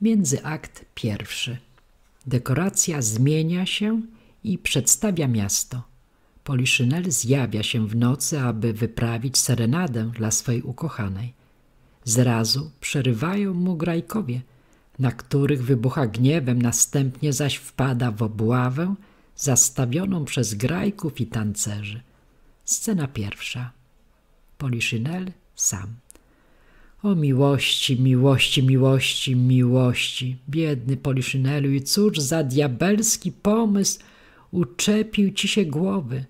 Międzyakt pierwszy. Dekoracja zmienia się i przedstawia miasto. Poliszynel zjawia się w nocy, aby wyprawić serenadę dla swojej ukochanej. Zrazu przerywają mu grajkowie, na których wybucha gniewem, następnie zaś wpada w obławę zastawioną przez grajków i tancerzy. Scena pierwsza. Poliszynel sam. O miłości, miłości, miłości, miłości. Biedny Poliszynelu i cóż za diabelski pomysł uczepił ci się głowy.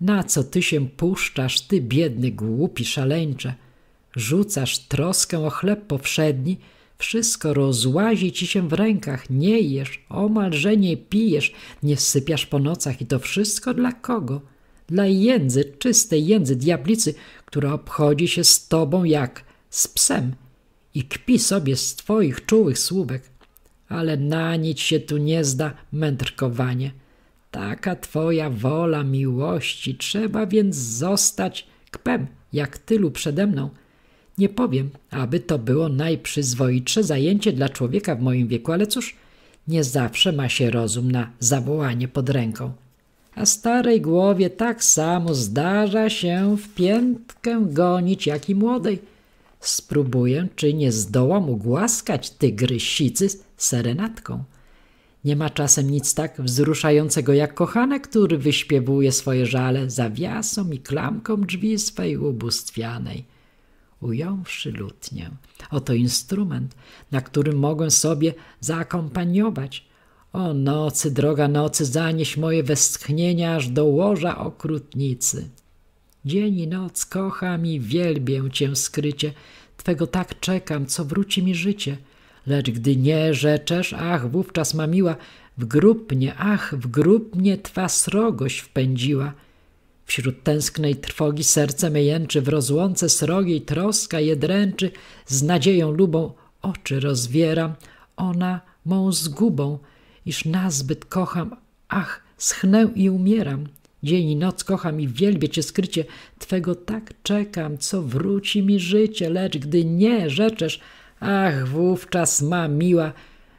Na co ty się puszczasz, ty biedny, głupi szaleńcze? Rzucasz troskę o chleb powszedni, wszystko rozłazi ci się w rękach, nie jesz, omalże nie pijesz, nie sypiasz po nocach i to wszystko dla kogo? Dla jędzy, czystej jędzy, diablicy, która obchodzi się z tobą jak z psem i kpi sobie z twoich czułych słówek. Ale na nic się tu nie zda mędrkowanie. Taka twoja wola miłości, trzeba więc zostać kpem, jak tylu przede mną. Nie powiem, aby to było najprzyzwoitsze zajęcie dla człowieka w moim wieku, ale cóż, nie zawsze ma się rozum na zawołanie pod ręką. A starej głowie tak samo zdarza się w piętkę gonić, jak i młodej Spróbuję, czy nie zdołam ugłaskać tygrysicy serenatką. Nie ma czasem nic tak wzruszającego jak kochanek, który wyśpiewuje swoje żale zawiasom i klamką drzwi swej ubóstwianej. Ująwszy lutnię, oto instrument, na którym mogę sobie zaakompaniować. O nocy, droga nocy, zanieś moje westchnienia aż do łoża okrutnicy. Dzień i noc kocham i wielbię Cię skrycie, Twego tak czekam, co wróci mi życie. Lecz gdy nie rzeczesz, ach, wówczas mamiła, w grób mnie, ach, w grób mnie Twa srogość wpędziła. Wśród tęsknej trwogi serce me jęczy, w rozłące srogiej troska je dręczy, z nadzieją lubą oczy rozwieram, ona mą zgubą, iż nazbyt kocham, ach, schnę i umieram. Dzień i noc kocham i wielbię Cię skrycie, Twego tak czekam, co wróci mi życie, lecz gdy nie rzeczesz, ach, wówczas ma miła,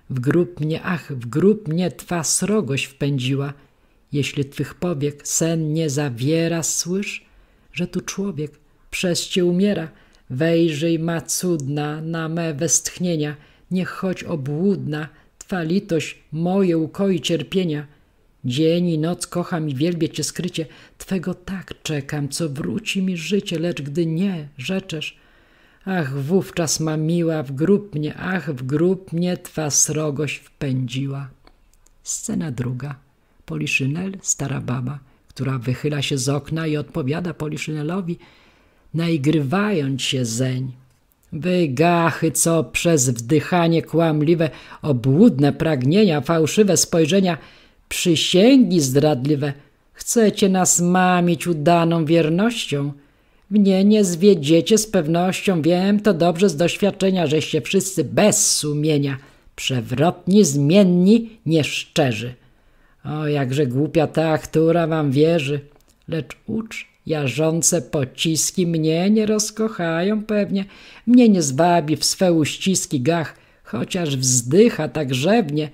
w grób mnie, ach, w grób mnie Twa srogość wpędziła. Jeśli Twych powiek sen nie zawiera, słysz, że tu człowiek przez Cię umiera. Wejrzyj, ma cudna, na me westchnienia, niech choć obłudna, Twa litość moje ukoi cierpienia – Dzień i noc kocham i wielbię Cię skrycie, Twego tak czekam, co wróci mi życie, lecz gdy nie rzeczesz, ach wówczas ma miła w grób mnie, ach w grób mnie Twa srogość wpędziła. Scena druga. Poliszynel, stara baba, która wychyla się z okna i odpowiada Poliszynelowi, najgrywając się zeń. Wy gachy, co przez wdychanie kłamliwe, obłudne pragnienia, fałszywe spojrzenia – Przysięgi zdradliwe, chcecie nas mamić udaną wiernością. Mnie nie zwiedziecie z pewnością, wiem to dobrze z doświadczenia, żeście wszyscy bez sumienia, przewrotni, zmienni, nieszczerzy. O, jakże głupia ta, która wam wierzy. Lecz ucz, jarzące pociski mnie nie rozkochają pewnie, mnie nie zwabi w swe uściski gach, chociaż wzdycha tak grzewnie,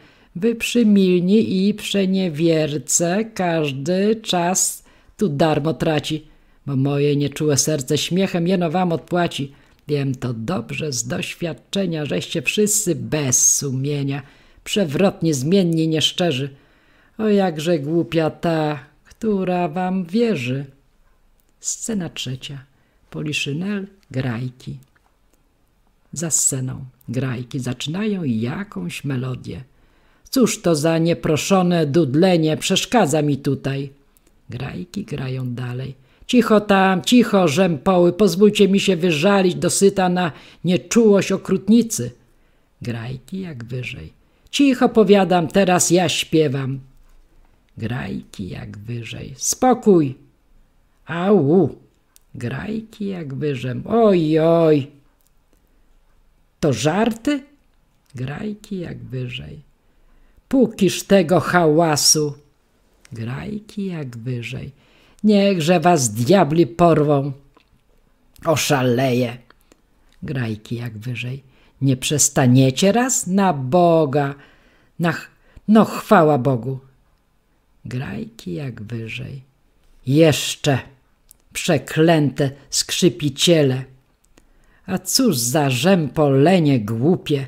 przymilni i przeniewierce każdy czas tu darmo traci, bo moje nieczułe serce śmiechem jeno wam odpłaci. Wiem to dobrze z doświadczenia, żeście wszyscy bez sumienia, przewrotnie, zmiennie, nieszczerzy. O jakże głupia ta, która wam wierzy. Scena trzecia. Poliszynel, grajki. Za sceną grajki zaczynają jakąś melodię. Cóż to za nieproszone dudlenie przeszkadza mi tutaj. Grajki grają dalej. Cicho tam, cicho, rzępoły, pozwólcie mi się wyżalić do syta na nieczułość okrutnicy. Grajki jak wyżej. Cicho powiadam, teraz ja śpiewam. Grajki jak wyżej. Spokój! Au! Grajki jak wyżem. Oj, oj! To żarty? Grajki jak wyżej. Pókiż tego hałasu. Grajki jak wyżej. Niechże was diabli porwą. Oszaleje. Grajki jak wyżej. Nie przestaniecie raz na Boga. Na no chwała Bogu. Grajki jak wyżej. Jeszcze przeklęte skrzypiciele. A cóż za rzempolenie głupie!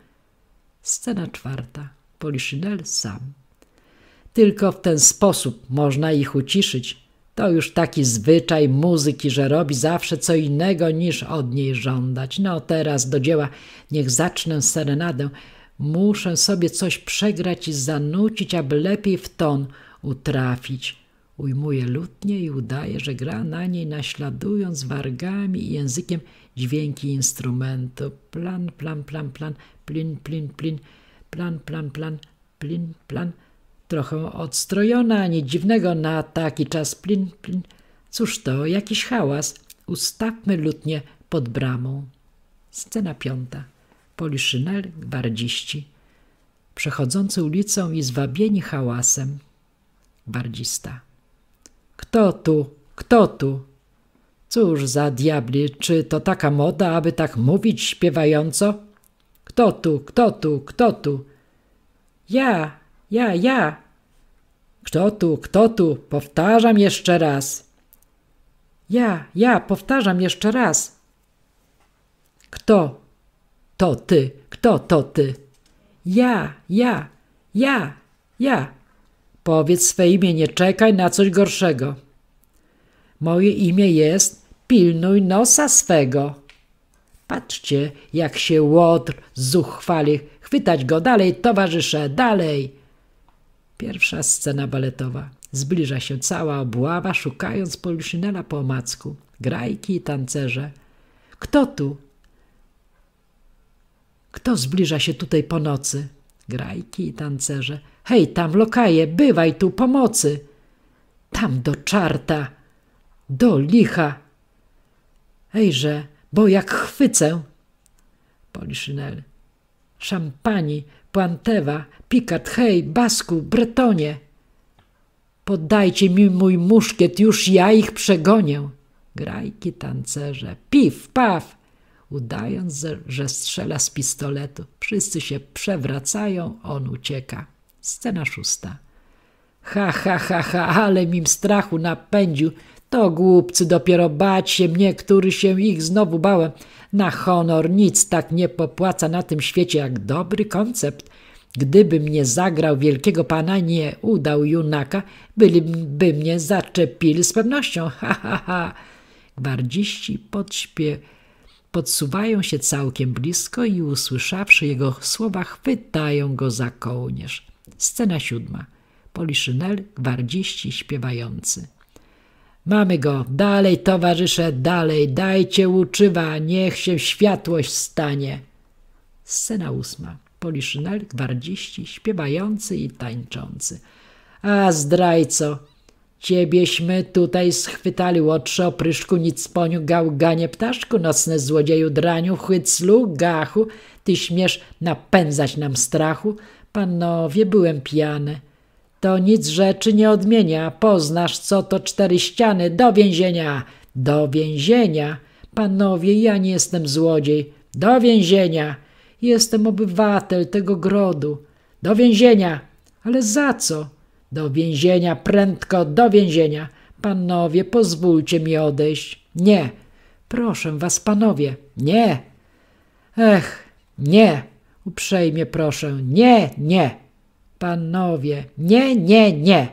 Scena czwarta. Poliszynel sam. Tylko w ten sposób można ich uciszyć. To już taki zwyczaj muzyki, że robi zawsze co innego niż od niej żądać. No teraz do dzieła, niech zacznę serenadę. Muszę sobie coś przegrać i zanucić, aby lepiej w ton utrafić. Ujmuje lutnie i udaje, że gra na niej, naśladując wargami i językiem dźwięki instrumentu. Plan, plan, plan, plan, plin, plin, plin, plan, plan, plan, plin, plan. Trochę odstrojona, nic dziwnego na taki czas, plin, plin. Cóż to, jakiś hałas. Ustawmy lutnie pod bramą. Scena piąta. Poliszynel, gwardziści. Przechodzący ulicą i zwabieni hałasem. Gwardzista. Kto tu? Kto tu? Cóż za diabli, czy to taka moda, aby tak mówić śpiewająco? Kto tu, kto tu, kto tu? Ja, ja, ja. Kto tu, kto tu? Powtarzam jeszcze raz. Ja, ja, powtarzam jeszcze raz. Kto? To ty. Kto to ty? Ja, ja, ja, ja. Powiedz swe imię, nie czekaj na coś gorszego. Moje imię jest Pilnuj nosa swego. Patrzcie, jak się łotr zuchwali. Chwytać go dalej, towarzysze, dalej! Pierwsza scena baletowa. Zbliża się cała obława, szukając Poliszynela po omacku. Grajki i tancerze. Kto tu? Kto zbliża się tutaj po nocy? Grajki i tancerze. Hej, tam lokaje, bywaj tu pomocy! Tam do czarta! Do licha! Hejże! bo jak chwycę. Poliszynel. Szampani, Puantewa, Pikat, Hej, Basku, Bretonie. Podajcie mi mój muszkiet, już ja ich przegonię. Grajki, tancerze, piw, paw. Udając, że strzela z pistoletu. Wszyscy się przewracają, on ucieka. Scena szósta. Ha, ha, ha, ha, ale mim strachu napędził to głupcy dopiero bać się mnie, który się ich znowu bałem. Na honor nic tak nie popłaca na tym świecie jak dobry koncept. Gdybym nie zagrał wielkiego pana, nie udał junaka, byliby mnie zaczepili z pewnością. Ha, ha, ha. Gwardziści podśpie... podsuwają się całkiem blisko i usłyszawszy jego słowa, chwytają go za kołnierz. Scena siódma. Poliszynel, gwardziści śpiewający. Mamy go. Dalej, towarzysze, dalej, dajcie łuczywa, niech się światłość stanie. Scena ósma. Poliszynel, gwardziści, śpiewający i tańczący. A zdrajco, Ciebieśmy tutaj schwytali, łotrze, opryszku, nic poniu, gałganie, ptaszku, nocne złodzieju, draniu, chwyclu, gachu, ty śmiesz napędzać nam strachu. Panowie, byłem pijany. To nic rzeczy nie odmienia. Poznasz, co to cztery ściany. Do więzienia! Do więzienia! Panowie, ja nie jestem złodziej. Do więzienia! Jestem obywatel tego grodu. Do więzienia! Ale za co? Do więzienia, prędko, do więzienia! Panowie, pozwólcie mi odejść. Nie! Proszę was, panowie, nie! Ech, nie! Uprzejmie proszę, nie, nie! Panowie, nie, nie, nie.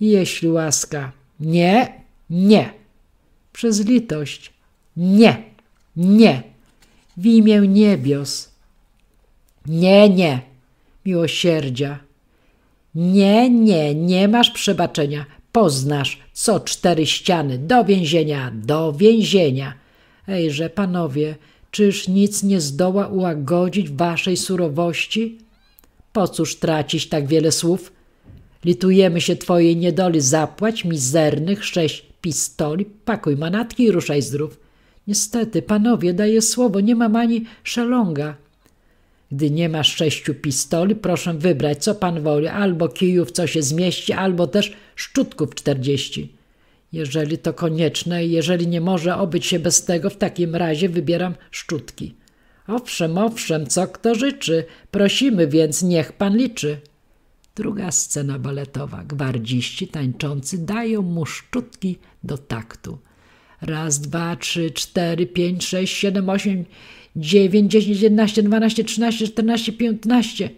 Jeśli łaska, nie, nie. Przez litość, nie, nie. W imię niebios, nie, nie. Miłosierdzia, nie, nie, nie masz przebaczenia. Poznasz co cztery ściany. Do więzienia, do więzienia. Ejże, panowie, czyż nic nie zdoła ułagodzić waszej surowości? Po cóż tracić tak wiele słów? Litujemy się twojej niedoli, zapłać mizernych sześć pistoli, pakuj manatki i ruszaj zdrów. Niestety, panowie, daję słowo, nie mam ani szelonga. Gdy nie masz sześciu pistoli, proszę wybrać, co pan woli, albo kijów, co się zmieści, albo też szczutków czterdzieści. Jeżeli to konieczne i jeżeli nie może obyć się bez tego, w takim razie wybieram szczutki. Owszem, owszem, co kto życzy, prosimy więc niech pan liczy. Druga scena baletowa. Gwardziści tańczący dają mu szczutki do taktu. Raz, dwa, trzy, cztery, pięć, sześć, siedem, osiem, dziewięć, dziesięć, jedenaście, dwanaście, trzynaście, czternaście, piętnaście.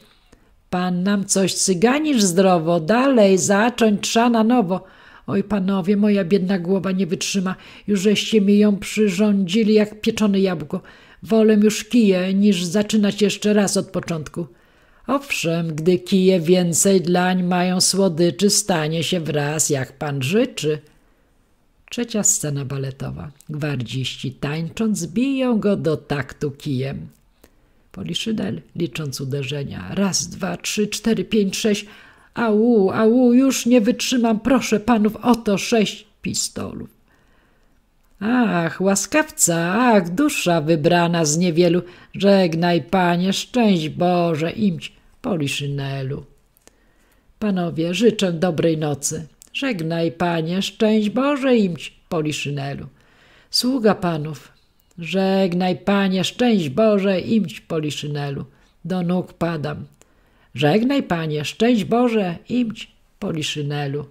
Pan nam coś cyganisz zdrowo, dalej zacząć trza na nowo. Oj, panowie, moja biedna głowa nie wytrzyma, już żeście mi ją przyrządzili jak pieczone jabłko. Wolę już kije, niż zaczynać jeszcze raz od początku. Owszem, gdy kije więcej dlań mają słodyczy, stanie się wraz, jak pan życzy. Trzecia scena baletowa. Gwardziści tańcząc biją go do taktu kijem. Poliszynel, licząc uderzenia. Raz, dwa, trzy, cztery, pięć, sześć. Au, au, już nie wytrzymam, proszę panów, oto sześć pistolów. Ach, łaskawca, ach, dusza wybrana z niewielu, żegnaj, panie, szczęść Boże, imć poliszynelu. Panowie, życzę dobrej nocy. Żegnaj, panie, szczęść Boże, imć poliszynelu. Sługa panów, żegnaj, panie, szczęść Boże, imć poliszynelu. Do nóg padam. Żegnaj, panie, szczęść Boże, imć poliszynelu.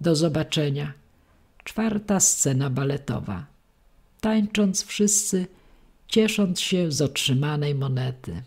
Do zobaczenia. Czwarta scena baletowa. Tańcząc wszyscy, ciesząc się z otrzymanej monety.